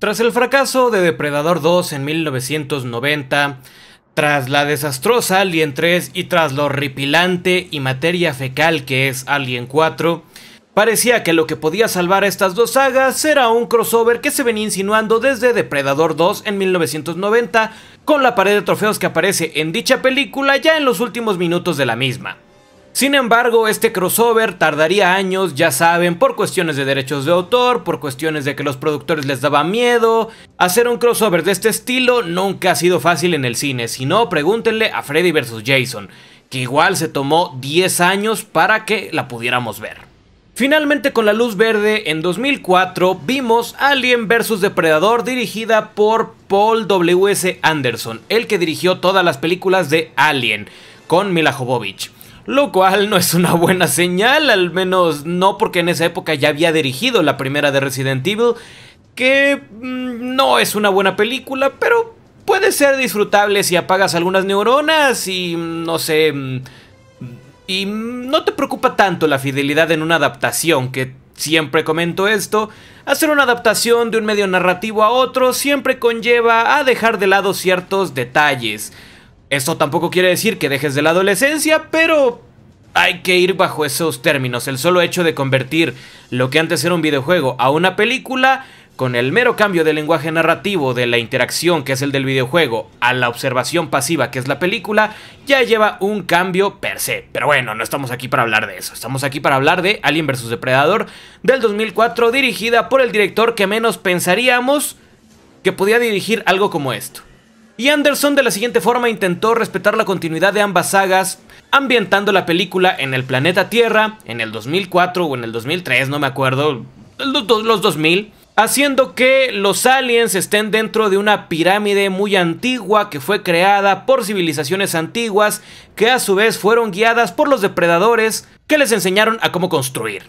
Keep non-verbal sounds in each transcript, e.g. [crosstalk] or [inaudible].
Tras el fracaso de Depredador 2 en 1990, tras la desastrosa Alien 3 y tras lo horripilante y materia fecal que es Alien 4, parecía que lo que podía salvar a estas dos sagas era un crossover que se venía insinuando desde Depredador 2 en 1990, con la pared de trofeos que aparece en dicha película ya en los últimos minutos de la misma. Sin embargo, este crossover tardaría años, ya saben, por cuestiones de derechos de autor, por cuestiones de que los productores les daba miedo. Hacer un crossover de este estilo nunca ha sido fácil en el cine, si no, pregúntenle a Freddy vs. Jason, que igual se tomó 10 años para que la pudiéramos ver. Finalmente con la luz verde, en 2004 vimos Alien vs Depredador dirigida por Paul W.S. Anderson, el que dirigió todas las películas de Alien, con Mila Jovovich lo cual no es una buena señal, al menos no porque en esa época ya había dirigido la primera de Resident Evil, que mm, no es una buena película, pero puede ser disfrutable si apagas algunas neuronas y mm, no sé... Mm, y no te preocupa tanto la fidelidad en una adaptación, que siempre comento esto, hacer una adaptación de un medio narrativo a otro siempre conlleva a dejar de lado ciertos detalles. Esto tampoco quiere decir que dejes de la adolescencia, pero hay que ir bajo esos términos. El solo hecho de convertir lo que antes era un videojuego a una película, con el mero cambio del lenguaje narrativo, de la interacción que es el del videojuego, a la observación pasiva que es la película, ya lleva un cambio per se. Pero bueno, no estamos aquí para hablar de eso. Estamos aquí para hablar de Alien vs. Depredador del 2004, dirigida por el director que menos pensaríamos que podía dirigir algo como esto y Anderson de la siguiente forma intentó respetar la continuidad de ambas sagas, ambientando la película en el planeta Tierra, en el 2004 o en el 2003, no me acuerdo, los 2000, haciendo que los aliens estén dentro de una pirámide muy antigua que fue creada por civilizaciones antiguas que a su vez fueron guiadas por los depredadores que les enseñaron a cómo construir.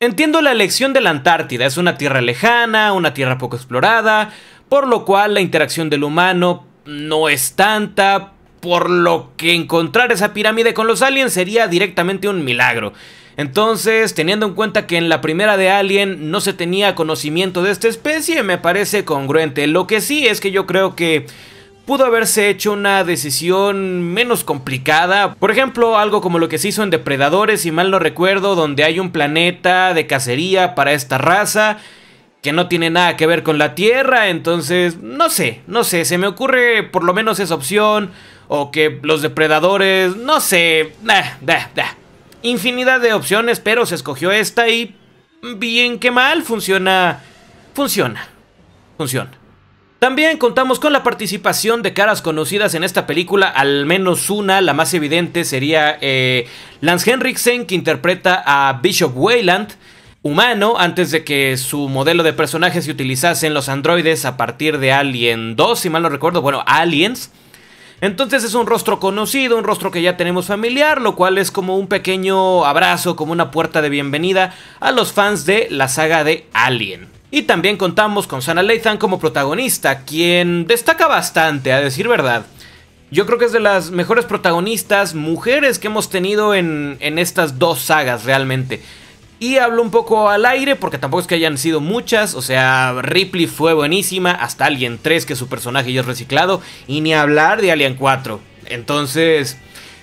Entiendo la elección de la Antártida, es una tierra lejana, una tierra poco explorada, por lo cual la interacción del humano no es tanta, por lo que encontrar esa pirámide con los aliens sería directamente un milagro. Entonces, teniendo en cuenta que en la primera de Alien no se tenía conocimiento de esta especie, me parece congruente. Lo que sí es que yo creo que pudo haberse hecho una decisión menos complicada. Por ejemplo, algo como lo que se hizo en Depredadores, si mal no recuerdo, donde hay un planeta de cacería para esta raza que no tiene nada que ver con la Tierra, entonces no sé, no sé, se me ocurre por lo menos esa opción, o que los depredadores, no sé, da, da, da. Infinidad de opciones, pero se escogió esta y bien que mal funciona, funciona, funciona. También contamos con la participación de caras conocidas en esta película, al menos una, la más evidente sería eh, Lance Henriksen, que interpreta a Bishop Weyland humano antes de que su modelo de personaje se utilizase en los androides a partir de Alien 2, si mal no recuerdo, bueno, Aliens. Entonces es un rostro conocido, un rostro que ya tenemos familiar, lo cual es como un pequeño abrazo, como una puerta de bienvenida a los fans de la saga de Alien. Y también contamos con Sana Lathan como protagonista, quien destaca bastante, a decir verdad. Yo creo que es de las mejores protagonistas mujeres que hemos tenido en, en estas dos sagas realmente. Y hablo un poco al aire porque tampoco es que hayan sido muchas. O sea, Ripley fue buenísima. Hasta Alien 3, que su personaje ya es reciclado. Y ni hablar de Alien 4. Entonces,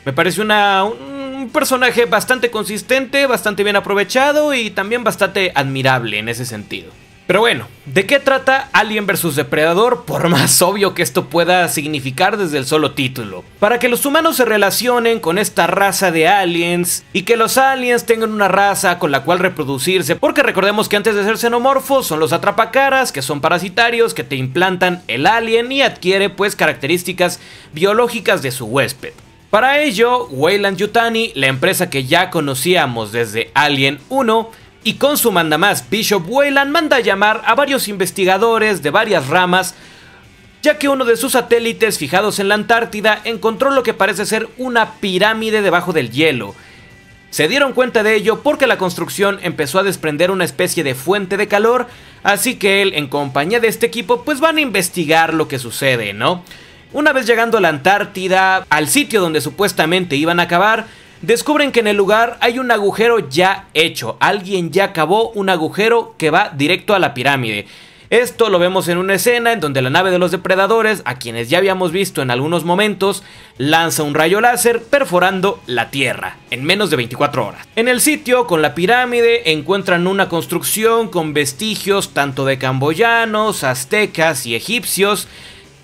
me parece una, un personaje bastante consistente, bastante bien aprovechado y también bastante admirable en ese sentido. Pero bueno, ¿de qué trata Alien vs Depredador? Por más obvio que esto pueda significar desde el solo título. Para que los humanos se relacionen con esta raza de aliens y que los aliens tengan una raza con la cual reproducirse, porque recordemos que antes de ser xenomorfos son los atrapacaras, que son parasitarios, que te implantan el alien y adquiere pues características biológicas de su huésped. Para ello, Weyland Yutani, la empresa que ya conocíamos desde Alien 1, y con su mandamás Bishop Wayland manda a llamar a varios investigadores de varias ramas, ya que uno de sus satélites fijados en la Antártida encontró lo que parece ser una pirámide debajo del hielo. Se dieron cuenta de ello porque la construcción empezó a desprender una especie de fuente de calor, así que él en compañía de este equipo pues van a investigar lo que sucede, ¿no? Una vez llegando a la Antártida, al sitio donde supuestamente iban a acabar, descubren que en el lugar hay un agujero ya hecho. Alguien ya acabó un agujero que va directo a la pirámide. Esto lo vemos en una escena en donde la nave de los depredadores, a quienes ya habíamos visto en algunos momentos, lanza un rayo láser perforando la Tierra en menos de 24 horas. En el sitio, con la pirámide, encuentran una construcción con vestigios tanto de camboyanos, aztecas y egipcios,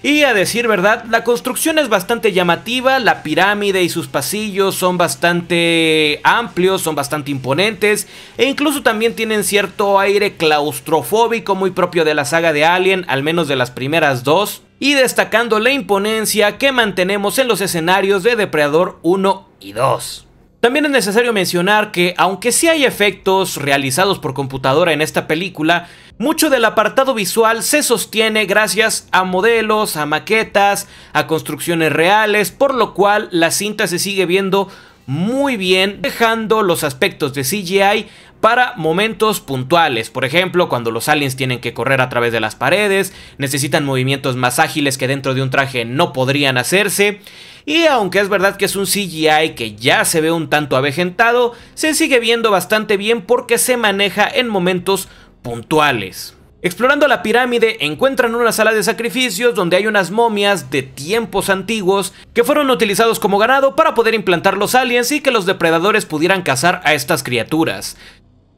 y a decir verdad, la construcción es bastante llamativa, la pirámide y sus pasillos son bastante amplios, son bastante imponentes e incluso también tienen cierto aire claustrofóbico muy propio de la saga de Alien, al menos de las primeras dos, y destacando la imponencia que mantenemos en los escenarios de Depredador 1 y 2. También es necesario mencionar que, aunque sí hay efectos realizados por computadora en esta película, mucho del apartado visual se sostiene gracias a modelos, a maquetas, a construcciones reales, por lo cual la cinta se sigue viendo muy bien, dejando los aspectos de CGI para momentos puntuales, por ejemplo, cuando los aliens tienen que correr a través de las paredes, necesitan movimientos más ágiles que dentro de un traje no podrían hacerse. Y aunque es verdad que es un CGI que ya se ve un tanto avejentado, se sigue viendo bastante bien porque se maneja en momentos puntuales. Explorando la pirámide encuentran una sala de sacrificios donde hay unas momias de tiempos antiguos que fueron utilizados como ganado para poder implantar los aliens y que los depredadores pudieran cazar a estas criaturas.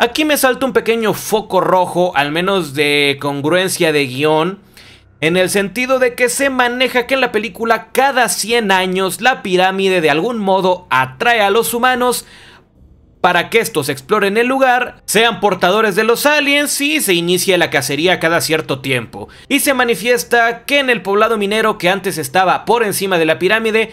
Aquí me salta un pequeño foco rojo, al menos de congruencia de guión, en el sentido de que se maneja que en la película cada 100 años la pirámide de algún modo atrae a los humanos para que estos exploren el lugar, sean portadores de los aliens y se inicia la cacería cada cierto tiempo. Y se manifiesta que en el poblado minero que antes estaba por encima de la pirámide,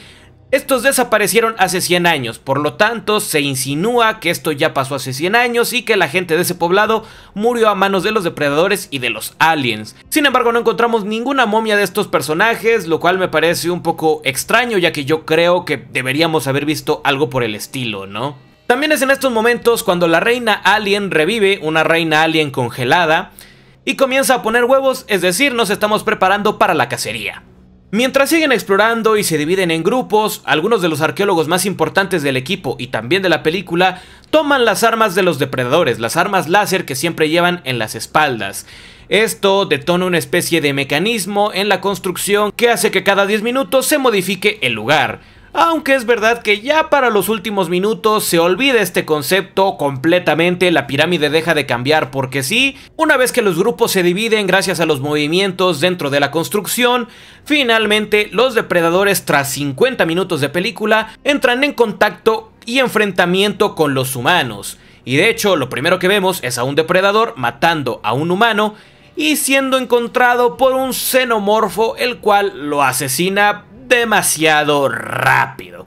estos desaparecieron hace 100 años, por lo tanto se insinúa que esto ya pasó hace 100 años y que la gente de ese poblado murió a manos de los depredadores y de los aliens. Sin embargo no encontramos ninguna momia de estos personajes, lo cual me parece un poco extraño ya que yo creo que deberíamos haber visto algo por el estilo, ¿no? También es en estos momentos cuando la reina alien revive, una reina alien congelada, y comienza a poner huevos, es decir, nos estamos preparando para la cacería. Mientras siguen explorando y se dividen en grupos, algunos de los arqueólogos más importantes del equipo y también de la película toman las armas de los depredadores, las armas láser que siempre llevan en las espaldas. Esto detona una especie de mecanismo en la construcción que hace que cada 10 minutos se modifique el lugar aunque es verdad que ya para los últimos minutos se olvida este concepto completamente, la pirámide deja de cambiar porque sí, una vez que los grupos se dividen gracias a los movimientos dentro de la construcción, finalmente los depredadores tras 50 minutos de película entran en contacto y enfrentamiento con los humanos. Y de hecho, lo primero que vemos es a un depredador matando a un humano y siendo encontrado por un xenomorfo el cual lo asesina demasiado rápido.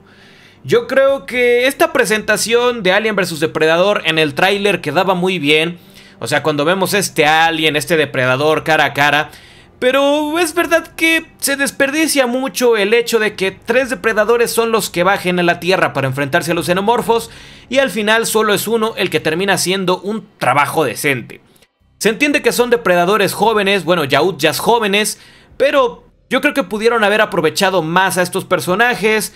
Yo creo que esta presentación de Alien versus Depredador en el tráiler quedaba muy bien. O sea, cuando vemos este Alien, este Depredador cara a cara. Pero es verdad que se desperdicia mucho el hecho de que tres depredadores son los que bajen a la Tierra para enfrentarse a los xenomorfos y al final solo es uno el que termina haciendo un trabajo decente. Se entiende que son depredadores jóvenes, bueno, yaúdjas ya jóvenes, pero yo creo que pudieron haber aprovechado más a estos personajes,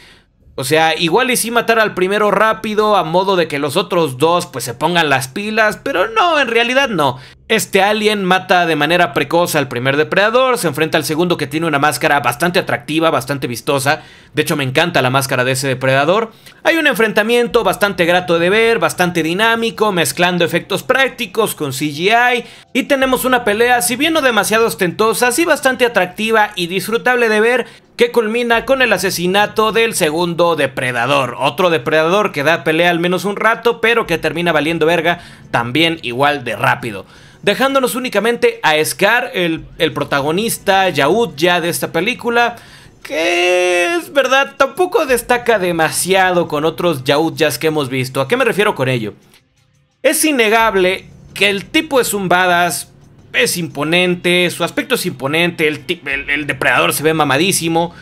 o sea, igual y si matar al primero rápido a modo de que los otros dos pues se pongan las pilas, pero no, en realidad no. Este alien mata de manera precoz al primer depredador, se enfrenta al segundo que tiene una máscara bastante atractiva, bastante vistosa. De hecho, me encanta la máscara de ese depredador. Hay un enfrentamiento bastante grato de ver, bastante dinámico, mezclando efectos prácticos con CGI. Y tenemos una pelea, si bien no demasiado ostentosa, sí bastante atractiva y disfrutable de ver, que culmina con el asesinato del segundo depredador. Otro depredador que da pelea al menos un rato, pero que termina valiendo verga también igual de rápido. Dejándonos únicamente a Scar, el, protagonista, Yaud ya de esta película, que es verdad, tampoco destaca demasiado con otros Yaud que hemos visto. ¿A qué me refiero con ello? Es innegable que el tipo es un badass es imponente, su aspecto es imponente, el, depredador se ve mamadísimo.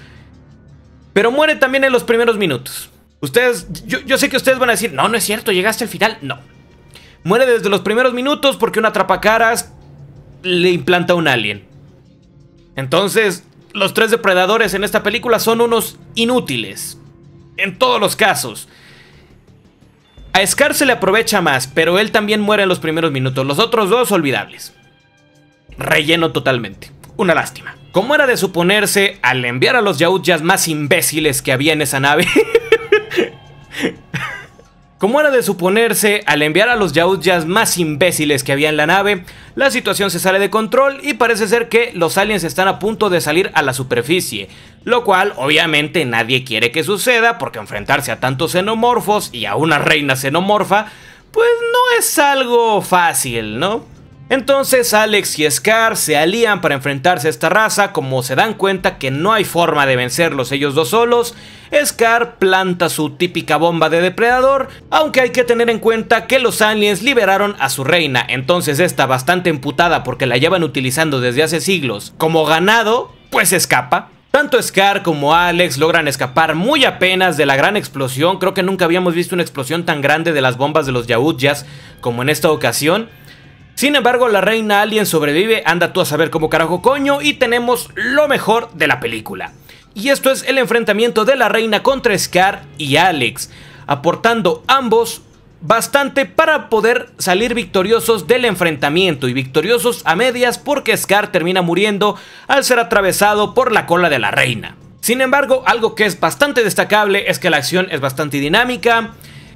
Pero muere también en los primeros minutos. Ustedes, yo, sé que ustedes van a decir, no, no es cierto, llegaste al final. No. Muere desde los primeros minutos porque un atrapacaras le implanta un alien. Entonces, los tres depredadores en esta película son unos inútiles. En todos los casos. A Scar se le aprovecha más, pero él también muere en los primeros minutos. Los otros dos, olvidables relleno totalmente. Una lástima. Como era de suponerse, al enviar a los yautjas más imbéciles que había en esa nave... [laughs] Como era de suponerse, al enviar a los yautjas más imbéciles que había en la nave, la situación se sale de control y parece ser que los aliens están a punto de salir a la superficie, lo cual obviamente nadie quiere que suceda porque enfrentarse a tantos xenomorfos y a una reina xenomorfa, pues no es algo fácil, ¿no? Entonces Alex y Scar se alían para enfrentarse a esta raza, como se dan cuenta que no hay forma de vencerlos ellos dos solos, Scar planta su típica bomba de depredador, aunque hay que tener en cuenta que los aliens liberaron a su reina, entonces esta bastante emputada porque la llevan utilizando desde hace siglos como ganado, pues escapa. Tanto Scar como Alex logran escapar muy apenas de la gran explosión, creo que nunca habíamos visto una explosión tan grande de las bombas de los Yautjas como en esta ocasión, sin embargo, la reina alien sobrevive, anda tú a saber cómo carajo coño, y tenemos lo mejor de la película. Y esto es el enfrentamiento de la reina contra Scar y Alex, aportando ambos bastante para poder salir victoriosos del enfrentamiento y victoriosos a medias porque Scar termina muriendo al ser atravesado por la cola de la reina. Sin embargo, algo que es bastante destacable es que la acción es bastante dinámica,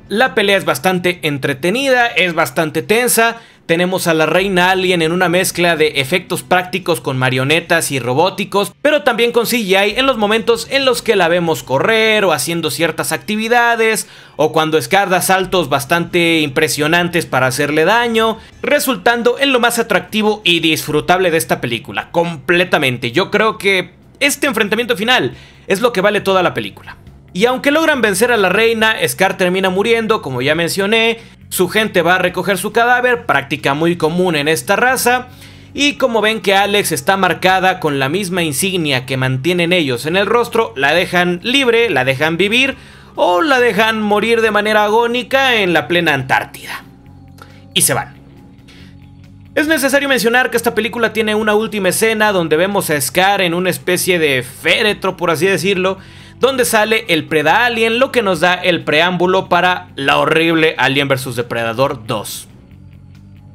la pelea es bastante entretenida, es bastante tensa, tenemos a la reina alien en una mezcla de efectos prácticos con marionetas y robóticos, pero también con CGI en los momentos en los que la vemos correr o haciendo ciertas actividades, o cuando da saltos bastante impresionantes para hacerle daño, resultando en lo más atractivo y disfrutable de esta película, completamente. Yo creo que este enfrentamiento final es lo que vale toda la película. Y aunque logran vencer a la reina, Scar termina muriendo, como ya mencioné, su gente va a recoger su cadáver, práctica muy común en esta raza. Y como ven que Alex está marcada con la misma insignia que mantienen ellos en el rostro, la dejan libre, la dejan vivir o la dejan morir de manera agónica en la plena Antártida. Y se van. Es necesario mencionar que esta película tiene una última escena donde vemos a Scar en una especie de féretro, por así decirlo, donde sale el Preda Alien, lo que nos da el preámbulo para la horrible Alien vs Depredador 2.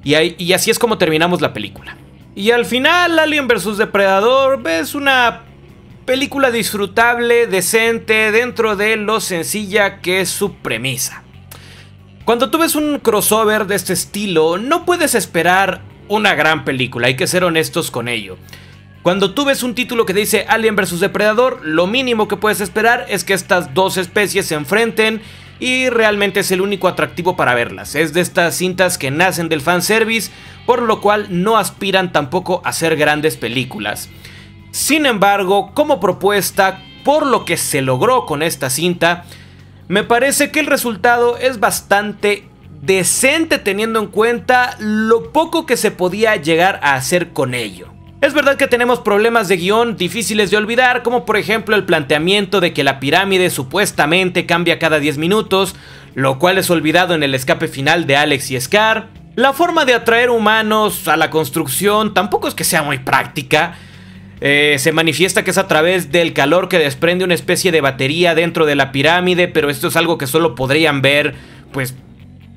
Y, así es como terminamos la película. Y al final, Alien vs Depredador ves una película disfrutable, decente, dentro de lo sencilla que es su premisa. Cuando tú ves un crossover de este estilo, no puedes esperar una gran película, hay que ser honestos con ello. Cuando tú ves un título que dice Alien vs Depredador, lo mínimo que puedes esperar es que estas dos especies se enfrenten y realmente es el único atractivo para verlas. Es de estas cintas que nacen del fanservice, por lo cual no aspiran tampoco a ser grandes películas. Sin embargo, como propuesta, por lo que se logró con esta cinta, me parece que el resultado es bastante decente teniendo en cuenta lo poco que se podía llegar a hacer con ello. Es verdad que tenemos problemas de guión difíciles de olvidar, como por ejemplo el planteamiento de que la pirámide supuestamente cambia cada 10 minutos, lo cual es olvidado en el escape final de Alex y Scar. La forma de atraer humanos a la construcción tampoco es que sea muy práctica. Eh, se manifiesta que es a través del calor que desprende una especie de batería dentro de la pirámide, pero esto es algo que solo podrían ver, pues,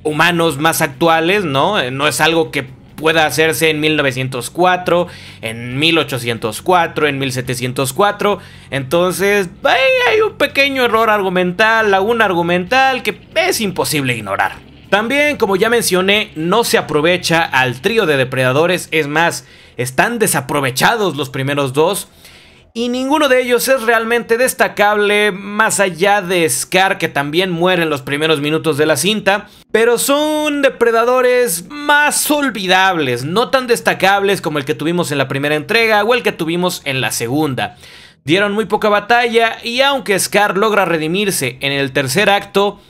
humanos más actuales, ¿no? Eh, no es algo que pueda hacerse en 1904, en 1804, en 1704. Entonces hay un pequeño error argumental, laguna argumental que es imposible ignorar. También, como ya mencioné, no se aprovecha al trío de depredadores, es más, están desaprovechados los primeros dos y ninguno de ellos es realmente destacable más allá de Scar que también muere en los primeros minutos de la cinta, pero son depredadores más olvidables, no tan destacables como el que tuvimos en la primera entrega o el que tuvimos en la segunda. Dieron muy poca batalla y aunque Scar logra redimirse en el tercer acto,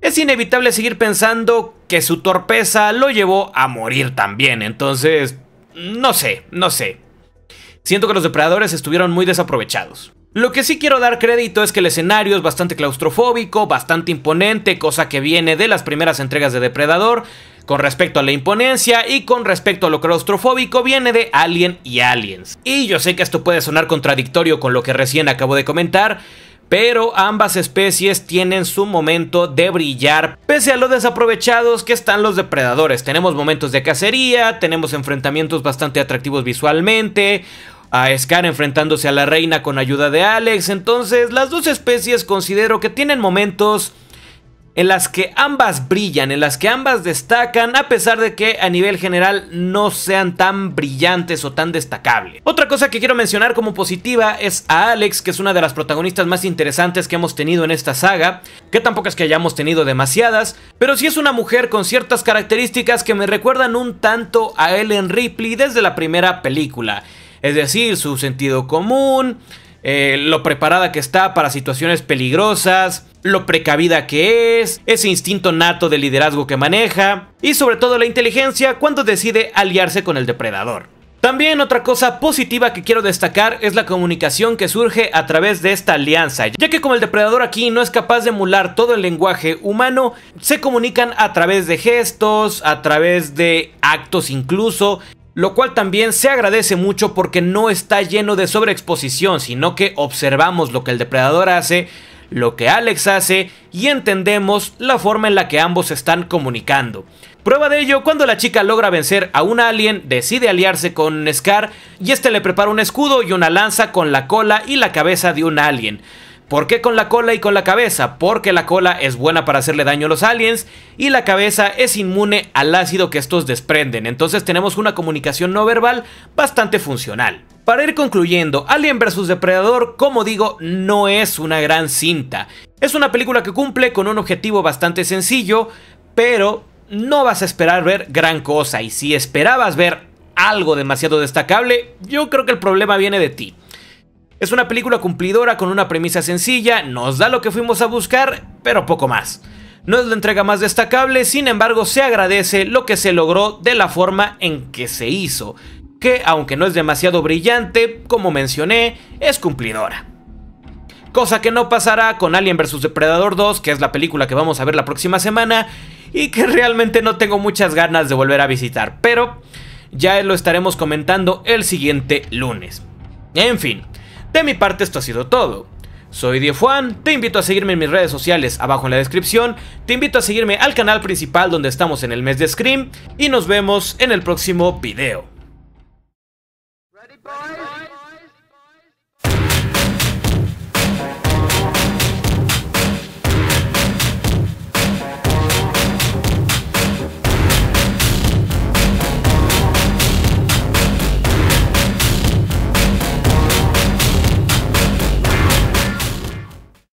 es inevitable seguir pensando que su torpeza lo llevó a morir también, entonces... No sé, no sé. Siento que los depredadores estuvieron muy desaprovechados. Lo que sí quiero dar crédito es que el escenario es bastante claustrofóbico, bastante imponente, cosa que viene de las primeras entregas de Depredador, con respecto a la imponencia y con respecto a lo claustrofóbico viene de Alien y Aliens. Y yo sé que esto puede sonar contradictorio con lo que recién acabo de comentar, pero ambas especies tienen su momento de brillar, pese a lo desaprovechados que están los depredadores. Tenemos momentos de cacería, tenemos enfrentamientos bastante atractivos visualmente, a Scar enfrentándose a la reina con ayuda de Alex, entonces las dos especies considero que tienen momentos en las que ambas brillan, en las que ambas destacan, a pesar de que a nivel general no sean tan brillantes o tan destacables. Otra cosa que quiero mencionar como positiva es a Alex, que es una de las protagonistas más interesantes que hemos tenido en esta saga, que tampoco es que hayamos tenido demasiadas, pero sí es una mujer con ciertas características que me recuerdan un tanto a Ellen Ripley desde la primera película. Es decir, su sentido común, eh, lo preparada que está para situaciones peligrosas, lo precavida que es, ese instinto nato de liderazgo que maneja y sobre todo la inteligencia cuando decide aliarse con el depredador. También otra cosa positiva que quiero destacar es la comunicación que surge a través de esta alianza, ya que como el depredador aquí no es capaz de emular todo el lenguaje humano, se comunican a través de gestos, a través de actos incluso, lo cual también se agradece mucho porque no está lleno de sobreexposición, sino que observamos lo que el depredador hace, lo que Alex hace y entendemos la forma en la que ambos están comunicando. Prueba de ello cuando la chica logra vencer a un alien, decide aliarse con Scar y este le prepara un escudo y una lanza con la cola y la cabeza de un alien. ¿Por qué con la cola y con la cabeza? Porque la cola es buena para hacerle daño a los aliens y la cabeza es inmune al ácido que estos desprenden, entonces tenemos una comunicación no verbal bastante funcional. Para ir concluyendo, Alien vs Depredador, como digo, no es una gran cinta. Es una película que cumple con un objetivo bastante sencillo, pero no vas a esperar ver gran cosa y si esperabas ver algo demasiado destacable, yo creo que el problema viene de ti. Es una película cumplidora con una premisa sencilla, nos da lo que fuimos a buscar, pero poco más. No es la entrega más destacable, sin embargo se agradece lo que se logró de la forma en que se hizo, que aunque no es demasiado brillante, como mencioné, es cumplidora. Cosa que no pasará con Alien vs Depredador 2, que es la película que vamos a ver la próxima semana, y que realmente no tengo muchas ganas de volver a visitar, pero ya lo estaremos comentando el siguiente lunes. En fin, de mi parte esto ha sido todo. Soy Diefuan, te invito a seguirme en mis redes sociales abajo en la descripción, te invito a seguirme al canal principal donde estamos en el mes de Scream y nos vemos en el próximo video.